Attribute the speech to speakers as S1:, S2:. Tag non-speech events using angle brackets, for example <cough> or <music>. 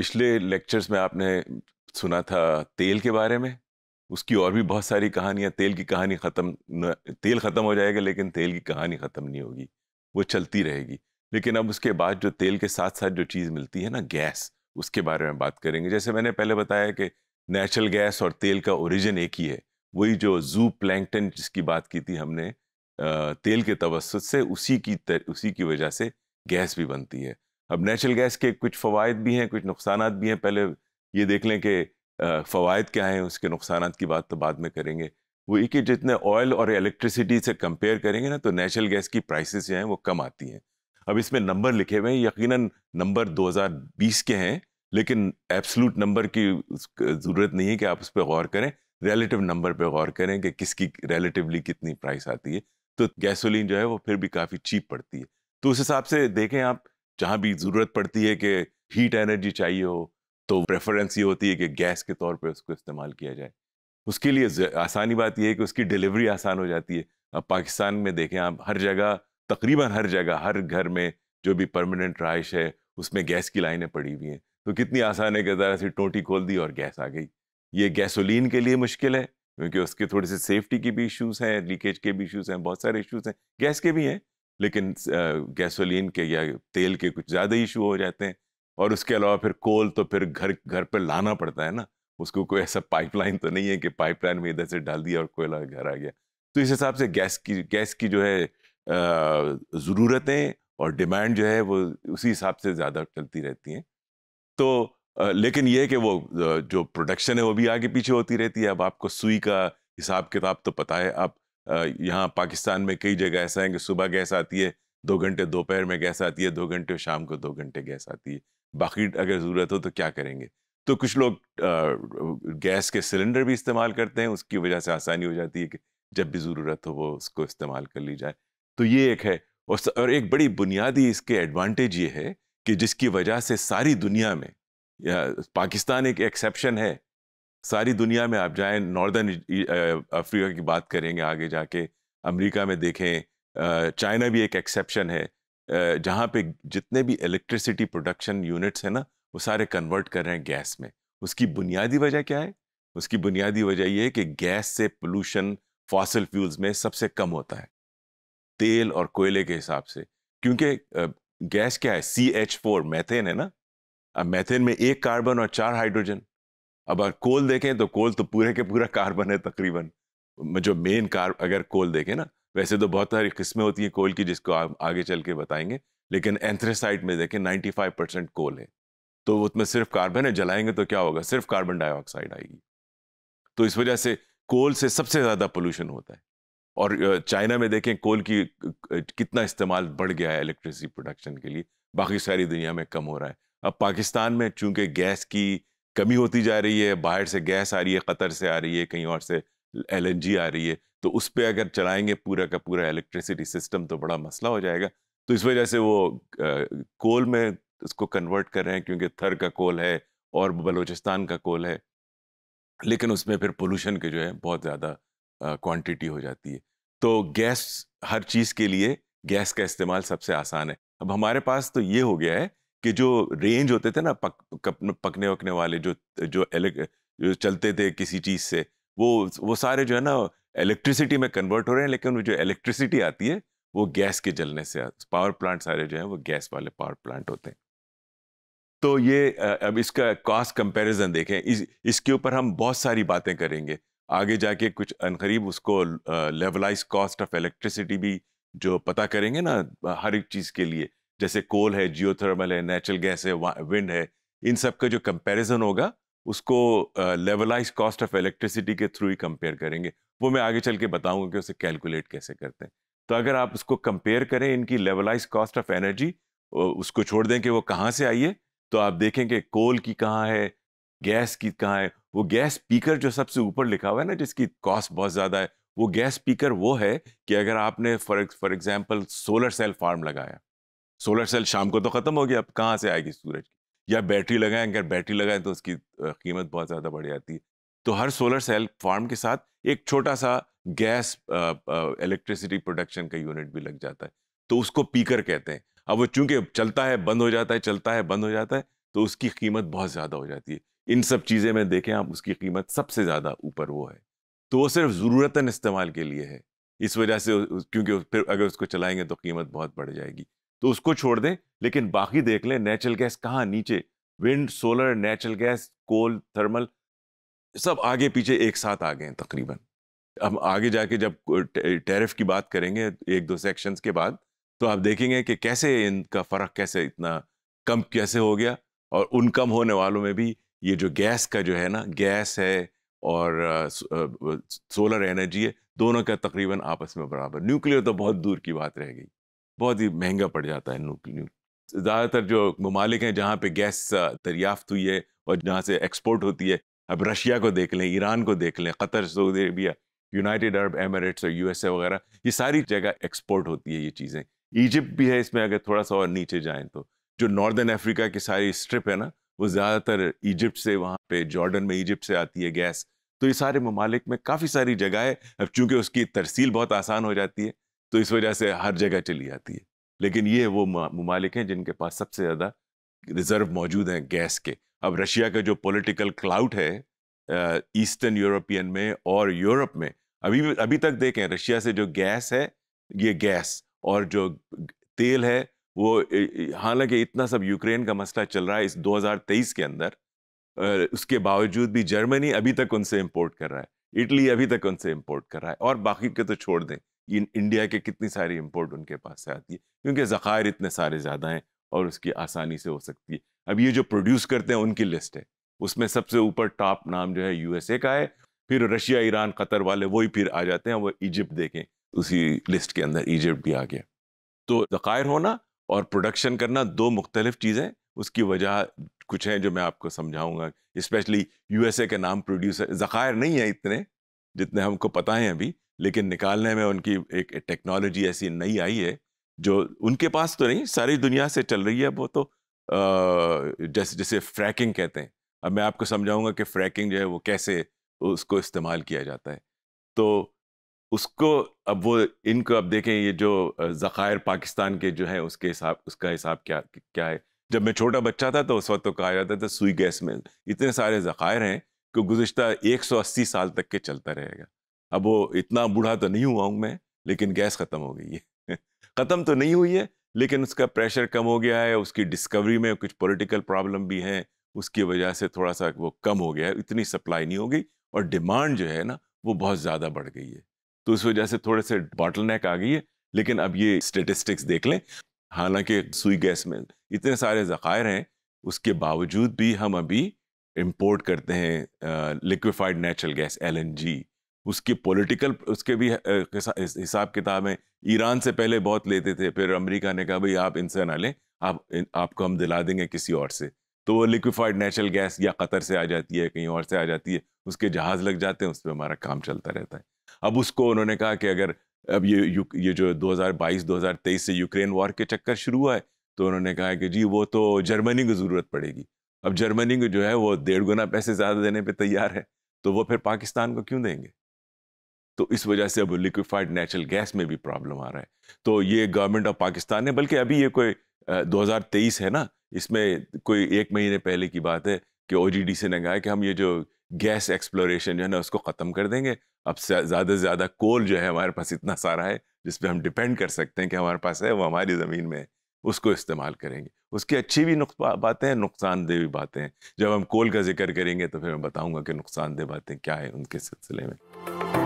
S1: पिछले लेक्चर्स में आपने सुना था तेल के बारे में उसकी और भी बहुत सारी कहानियाँ तेल की कहानी ख़त्म तेल ख़त्म हो जाएगा लेकिन तेल की कहानी ख़त्म नहीं होगी वो चलती रहेगी लेकिन अब उसके बाद जो तेल के साथ साथ जो चीज़ मिलती है ना गैस उसके बारे में बात करेंगे जैसे मैंने पहले बताया कि नेचुरल गैस और तेल का ओरिजिन एक ही है वही जो जू प्लैंकटन जिसकी बात की थी हमने तेल के तवसत से उसी की तर, उसी की वजह से गैस भी बनती है अब नेचुरल गैस के कुछ फ़वाद भी हैं कुछ नुकसान भी हैं पहले ये देख लें कि फ़वाद क्या हैं उसके नुकसान की बात तो बाद में करेंगे वो एक ही जितने ऑयल और इलेक्ट्रिसिटी से कंपेयर करेंगे ना तो नेचुरल गैस की प्राइसेस जो हैं वो कम आती हैं अब इसमें नंबर लिखे हुए हैं यकीनन नंबर 2020 के हैं लेकिन एब्सलूट नंबर की ज़रूरत नहीं है कि आप उस पर गौर करें रिलेटिव नंबर पर गौर करें कि किसकी रिलेटिवली कितनी प्राइस आती है तो गैसोलिन जो है वो फिर भी काफ़ी चीप पड़ती है तो उस हिसाब से देखें आप जहाँ भी ज़रूरत पड़ती है कि हीट एनर्जी चाहिए हो तो प्रेफरेंस ये होती है कि गैस के तौर पे उसको इस्तेमाल किया जाए उसके लिए आसानी बात यह है कि उसकी डिलीवरी आसान हो जाती है अब पाकिस्तान में देखें आप हर जगह तकरीबन हर जगह हर घर में जो भी परमानेंट रहाइश है उसमें गैस की लाइनें पड़ी हुई हैं तो कितनी आसान है कि ज़रा सी टोटी खोल दी और गैस आ गई ये गैसोलीन के लिए मुश्किल है क्योंकि उसके थोड़े से सेफ्टी के भी इश्यूज़ हैं लीकेज के भी इश्यूज़ हैं बहुत सारे इश्यूज़ हैं गैस के भी हैं लेकिन गैसोलीन के या तेल के कुछ ज़्यादा इशू हो जाते हैं और उसके अलावा फिर कोल तो फिर घर घर पर लाना पड़ता है ना उसको कोई ऐसा पाइपलाइन तो नहीं है कि पाइपलाइन में इधर से डाल दिया और कोयला घर आ गया तो इस हिसाब से गैस की गैस की जो है ज़रूरतें और डिमांड जो है वो उसी हिसाब से ज़्यादा चलती रहती हैं तो लेकिन यह कि वो जो प्रोडक्शन है वो भी आगे पीछे होती रहती है अब आपको सुई का हिसाब किताब तो पता है आप यहाँ पाकिस्तान में कई जगह ऐसा है कि सुबह गैस आती है दो घंटे दोपहर में गैस आती है दो घंटे शाम को दो घंटे गैस आती है बाकी अगर ज़रूरत हो तो क्या करेंगे तो कुछ लोग गैस के सिलेंडर भी इस्तेमाल करते हैं उसकी वजह से आसानी हो जाती है कि जब भी ज़रूरत हो वो उसको इस्तेमाल कर ली जाए तो ये एक है और एक बड़ी बुनियादी इसके एडवांटेज ये है कि जिसकी वजह से सारी दुनिया में पाकिस्तान एक एक्सेप्शन है सारी दुनिया में आप जाएं नॉर्दर्न अफ्रीका की बात करेंगे आगे जाके अमेरिका में देखें चाइना भी एक एक्सेप्शन है जहाँ पे जितने भी इलेक्ट्रिसिटी प्रोडक्शन यूनिट्स हैं ना वो सारे कन्वर्ट कर रहे हैं गैस में उसकी बुनियादी वजह क्या है उसकी बुनियादी वजह यह है कि गैस से पोल्यूशन फॉसल फ्यूल्स में सबसे कम होता है तेल और कोयले के हिसाब से क्योंकि गैस क्या है सी एच फोर मैथेन है ना अब मैथेन में एक कार्बन और चार हाइड्रोजन अब कोल देखें तो कोल तो पूरे के पूरा कार्बन है तकरीबन जो मेन कार अगर कोल देखें ना वैसे तो बहुत सारी किस्में होती हैं कोल की जिसको आप आगे चल के बताएंगे लेकिन एंथ्रेसाइट में देखें 95 परसेंट कोल है तो उसमें सिर्फ कार्बन है जलाएंगे तो क्या होगा सिर्फ कार्बन डाइऑक्साइड आएगी तो इस वजह से कोल से सबसे ज़्यादा पोल्यूशन होता है और चाइना में देखें कोल की कितना इस्तेमाल बढ़ गया है इलेक्ट्रिसिटी प्रोडक्शन के लिए बाकी सारी दुनिया में कम हो रहा है अब पाकिस्तान में चूंकि गैस की कमी होती जा रही है बाहर से गैस आ रही है कतर से आ रही है कहीं और से एल आ रही है तो उस पर अगर चलाएंगे पूरा का पूरा इलेक्ट्रिसिटी सिस्टम तो बड़ा मसला हो जाएगा तो इस वजह से वो कोल में उसको कन्वर्ट कर रहे हैं क्योंकि थर का कोल है और बलूचिस्तान का कोल है लेकिन उसमें फिर पोल्यूशन के जो है बहुत ज़्यादा क्वांटिटी हो जाती है तो गैस हर चीज़ के लिए गैस का इस्तेमाल सबसे आसान है अब हमारे पास तो ये हो गया है कि जो रेंज होते थे ना पक, पकने वकने वाले जो जो जो चलते थे किसी चीज़ से वो वो सारे जो है ना इलेक्ट्रिसिटी में कन्वर्ट हो रहे हैं लेकिन जो इलेक्ट्रिसिटी आती है वो गैस के जलने से पावर प्लांट सारे जो हैं वो गैस वाले पावर प्लांट होते हैं तो ये अब इसका कॉस्ट कंपैरिजन देखें इस इसके ऊपर हम बहुत सारी बातें करेंगे आगे जाके कुछ अनकरीब उसको लेवलाइज कॉस्ट ऑफ इलेक्ट्रिसिटी भी जो पता करेंगे ना हर एक चीज़ के लिए जैसे कोल है जियोथर्मल है नेचुरल गैस है विंड है इन सब का जो कंपैरिजन होगा उसको लेवलाइज कॉस्ट ऑफ इलेक्ट्रिसिटी के थ्रू ही कंपेयर करेंगे वो मैं आगे चल के बताऊंगा कि उसे कैलकुलेट कैसे करते हैं तो अगर आप उसको कंपेयर करें इनकी लेवलाइज कॉस्ट ऑफ एनर्जी उसको छोड़ दें कि वो कहाँ से आई है तो आप देखें कि कोल की कहाँ है गैस की कहाँ है वो गैस स्पीकर जो सबसे ऊपर लिखा हुआ है ना जिसकी कॉस्ट बहुत ज़्यादा है वो गैस स्पीकर वो है कि अगर आपने for for example solar cell farm लगाया सोलर सेल शाम को तो ख़त्म हो गया अब कहाँ से आएगी सूरज की या बैटरी लगाएं अगर बैटरी लगाएं तो उसकी कीमत बहुत ज़्यादा बढ़ जाती है तो हर सोलर सेल फार्म के साथ एक छोटा सा गैस इलेक्ट्रिसिटी प्रोडक्शन का यूनिट भी लग जाता है तो उसको पीकर कहते हैं अब वो चूंकि चलता है बंद हो जाता है चलता है बंद हो जाता है तो उसकी कीमत बहुत ज़्यादा हो जाती है इन सब चीज़ें में देखें आप उसकी कीमत सबसे ज़्यादा ऊपर वो है तो वो सिर्फ ज़रूरतन इस्तेमाल के लिए है इस वजह से क्योंकि फिर अगर उसको चलाएंगे तो कीमत बहुत बढ़ जाएगी तो उसको छोड़ दें लेकिन बाकी देख लें नेचुरल गैस कहाँ नीचे wind solar natural gas coal thermal सब आगे पीछे एक साथ आ गए हैं तकरीबन अब आगे जाके जब टैरिफ की बात करेंगे एक दो सेक्शंस के बाद तो आप देखेंगे कि कैसे इनका फ़र्क कैसे इतना कम कैसे हो गया और उन कम होने वालों में भी ये जो गैस का जो है ना गैस है और सोलर एनर्जी है दोनों का तकरीबन आपस में बराबर न्यूक्लियर तो बहुत दूर की बात रह गई बहुत ही महंगा पड़ जाता है न्यूक्लियर ज़्यादातर जो ममालिक हैं जहाँ पे गैस दरियाफ्त हुई है और जहाँ से एक्सपोर्ट होती है अब रशिया को देख लें ईरान को देख लें Qatar Saudi Arabia United Arab Emirates और यूएसए वगैरह ये सारी जगह एक्सपोर्ट होती है ये चीज़ें इजिप्ट भी है इसमें अगर थोड़ा सा और नीचे जाएँ तो जो नॉर्दर्न अफ्रीका की सारी स्ट्रिप है ना वो ज़्यादातर इजिप्ट से वहाँ पे जॉर्डन में इजिप्ट से आती है गैस तो ये सारे ममालिक में काफ़ी सारी जगह है अब चूँकि उसकी तरसील बहुत आसान हो जाती है तो इस वजह से हर जगह चली जाती है लेकिन ये वो ममालिक हैं जिनके पास सबसे ज़्यादा रिज़र्व मौजूद हैं गैस के अब रशिया का जो पॉलिटिकल क्लाउड है ईस्टर्न यूरोपियन में और यूरोप में अभी अभी तक देखें रशिया से जो गैस है ये गैस और जो तेल है वो हालांकि इतना सब यूक्रेन का मसला चल रहा है इस 2023 के अंदर उसके बावजूद भी जर्मनी अभी तक उनसे इम्पोर्ट कर रहा है इटली अभी तक उनसे इम्पोर्ट कर रहा है और बाकी के तो छोड़ दें इंडिया के कितनी सारी इम्पोर्ट उनके पास से आती है क्योंकि ज़ख़ायर इतने सारे ज़्यादा हैं और उसकी आसानी से हो सकती है अब ये जो प्रोड्यूस करते हैं उनकी लिस्ट है उसमें सबसे ऊपर टॉप नाम जो है यूएसए का है फिर रशिया ईरान कतर वाले वही फिर आ जाते हैं वो इजिप्ट देखें उसी लिस्ट के अंदर इजिप्ट भी आ गया तो ज़ायर होना और प्रोडक्शन करना दो मुख्तलिफ चीज़ें उसकी वजह कुछ हैं जो मैं आपको समझाऊंगा स्पेशली यूएसए के नाम प्रोड्यूसर ज़ायर नहीं है इतने जितने हमको पता है अभी लेकिन निकालने में उनकी एक टेक्नोलॉजी ऐसी नई आई है जो उनके पास तो नहीं सारी दुनिया से चल रही है वो तो जैसे जैसे फ्रैकिंग कहते हैं अब मैं आपको समझाऊंगा कि फ्रैकिंग जो है वो कैसे उसको इस्तेमाल किया जाता है तो उसको अब वो इनको अब देखें ये जो ज़ख़ायर पाकिस्तान के जो है उसके हिसाब उसका हिसाब क्या क्या है जब मैं छोटा बच्चा था तो उस वक्त तो कहा जाता था सुई गैस में इतने सारे ज़ख़ायर हैं कि गुज्तर एक सौ अस्सी साल तक के चलता रहेगा अब वो इतना बूढ़ा तो नहीं हुआ हूँ मैं लेकिन गैस ख़त्म हो गई है <laughs> ख़त्म तो नहीं हुई है लेकिन उसका प्रेशर कम हो गया है उसकी डिस्कवरी में कुछ पॉलिटिकल प्रॉब्लम भी हैं उसकी वजह से थोड़ा सा वो कम हो गया है इतनी सप्लाई नहीं हो गई और डिमांड जो है ना वो बहुत ज़्यादा बढ़ गई है तो उस वजह से थोड़े से बॉटल नेक आ गई है लेकिन अब ये स्टेटिस्टिक्स देख लें हालांकि सुई गैस में इतने सारे ज़ख़ायर हैं उसके बावजूद भी हम अभी इम्पोर्ट करते हैं लिक्विफाइड नेचुरल गैस एल उसकी पॉलिटिकल उसके भी हिसाब किताब है ईरान से पहले बहुत लेते थे फिर अमेरिका ने कहा भाई आप इनसे ना लें आप आपको हम दिला देंगे किसी और से तो वो लिक्विफाइड नेचुरल गैस या कतर से आ जाती है कहीं और से आ जाती है उसके जहाज़ लग जाते हैं उस पर हमारा काम चलता रहता है अब उसको उन्होंने कहा कि अगर अब ये ये जो 2022 2023 से यूक्रेन वॉर के चक्कर शुरू हुआ है तो उन्होंने कहा कि जी वो तो जर्मनी को ज़रूरत पड़ेगी अब जर्मनी को जो है वो डेढ़ गुना पैसे ज़्यादा देने पर तैयार है तो वो फिर पाकिस्तान को क्यों देंगे तो इस वजह से अब लिक्विफाइड नेचुरल गैस में भी प्रॉब्लम आ रहा है तो ये गवर्नमेंट ऑफ पाकिस्तान ने बल्कि अभी ये कोई दो हज़ार तेईस है ना इसमें कोई एक महीने पहले की बात है कि ओ जी डी से ने कहा कि हम ये जो गैस एक्सप्लोरेशन जो है ना उसको ख़त्म कर देंगे अब ज़्यादा से ज़्यादा कोल जो है हमारे पास इतना सारा है जिस पर हम डिपेंड कर सकते हैं कि हमारे पास है वो हमारी ज़मीन में है उसको इस्तेमाल करेंगे उसकी अच्छी भी बातें हैं नुकसानदेह भी बातें हैं जब हम कोल का जिक्र करेंगे तो फिर मैं बताऊँगा कि नुकसानदेह बातें क्या है उनके सिलसिले में